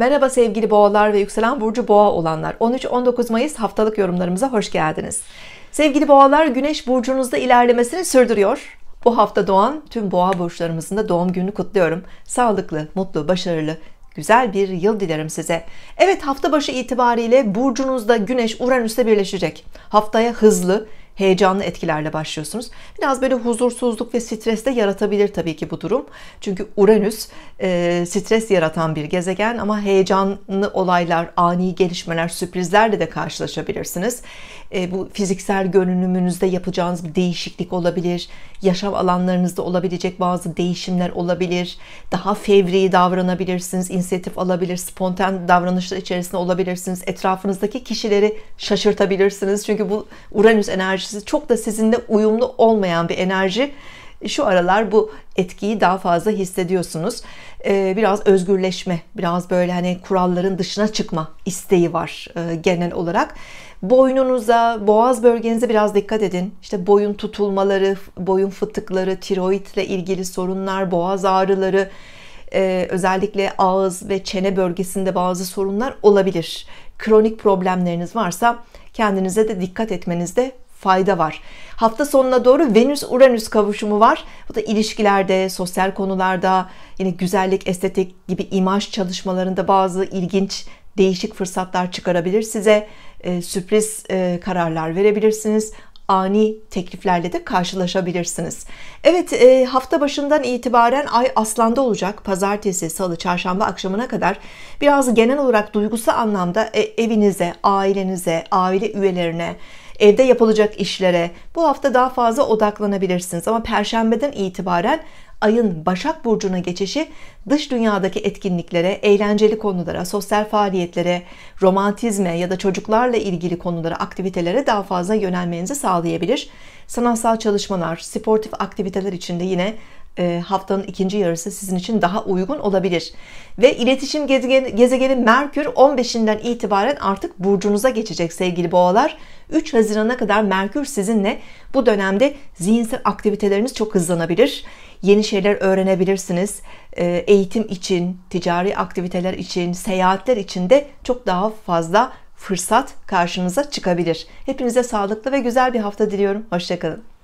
Merhaba sevgili boğalar ve yükselen burcu boğa olanlar. 13-19 Mayıs haftalık yorumlarımıza hoş geldiniz. Sevgili boğalar güneş burcunuzda ilerlemesini sürdürüyor. Bu hafta doğan tüm boğa burçlarımızın da doğum gününü kutluyorum. Sağlıklı, mutlu, başarılı, güzel bir yıl dilerim size. Evet hafta başı itibariyle burcunuzda Güneş Uranüs'te birleşecek. Haftaya hızlı, heyecanlı etkilerle başlıyorsunuz. Biraz böyle huzursuzluk ve stres de yaratabilir tabii ki bu durum. Çünkü Uranüs e, stres yaratan bir gezegen ama heyecanlı olaylar, ani gelişmeler, sürprizlerle de karşılaşabilirsiniz. E, bu fiziksel görünümünüzde yapacağınız bir değişiklik olabilir. Yaşam alanlarınızda olabilecek bazı değişimler olabilir. Daha fevri davranabilirsiniz, inisiyatif alabilir, spontan davranışlar içerisinde olabilirsiniz. Etrafınızdaki kişileri şaşırtabilirsiniz. Çünkü bu Uranüs enerjisi enerjisi çok da sizinle uyumlu olmayan bir enerji şu aralar bu etkiyi daha fazla hissediyorsunuz. Ee, biraz özgürleşme, biraz böyle hani kuralların dışına çıkma isteği var e, genel olarak. Boynunuza, boğaz bölgenize biraz dikkat edin. İşte boyun tutulmaları, boyun fıtıkları, tiroidle ilgili sorunlar, boğaz ağrıları, e, özellikle ağız ve çene bölgesinde bazı sorunlar olabilir. Kronik problemleriniz varsa kendinize de dikkat etmenizde fayda var. Hafta sonuna doğru Venüs-Uranüs kavuşumu var. Bu da ilişkilerde, sosyal konularda, yine güzellik, estetik gibi imaj çalışmalarında bazı ilginç, değişik fırsatlar çıkarabilir size. E, sürpriz e, kararlar verebilirsiniz ani tekliflerle de karşılaşabilirsiniz. Evet e, hafta başından itibaren ay aslanda olacak. Pazartesi, salı, çarşamba akşamına kadar biraz genel olarak duygusal anlamda e, evinize, ailenize, aile üyelerine, evde yapılacak işlere bu hafta daha fazla odaklanabilirsiniz ama perşembeden itibaren ayın Başak Burcu'na geçişi dış dünyadaki etkinliklere, eğlenceli konulara, sosyal faaliyetlere, romantizme ya da çocuklarla ilgili konulara, aktivitelere daha fazla yönelmenizi sağlayabilir. Sanatsal çalışmalar, sportif aktiviteler içinde yine e, haftanın ikinci yarısı sizin için daha uygun olabilir. Ve iletişim gezegeni, gezegeni Merkür 15'inden itibaren artık burcunuza geçecek sevgili boğalar. 3 Haziran'a kadar Merkür sizinle bu dönemde zihinsel aktiviteleriniz çok hızlanabilir. Yeni şeyler öğrenebilirsiniz. E, eğitim için, ticari aktiviteler için, seyahatler için de çok daha fazla fırsat karşınıza çıkabilir. Hepinize sağlıklı ve güzel bir hafta diliyorum. Hoşçakalın.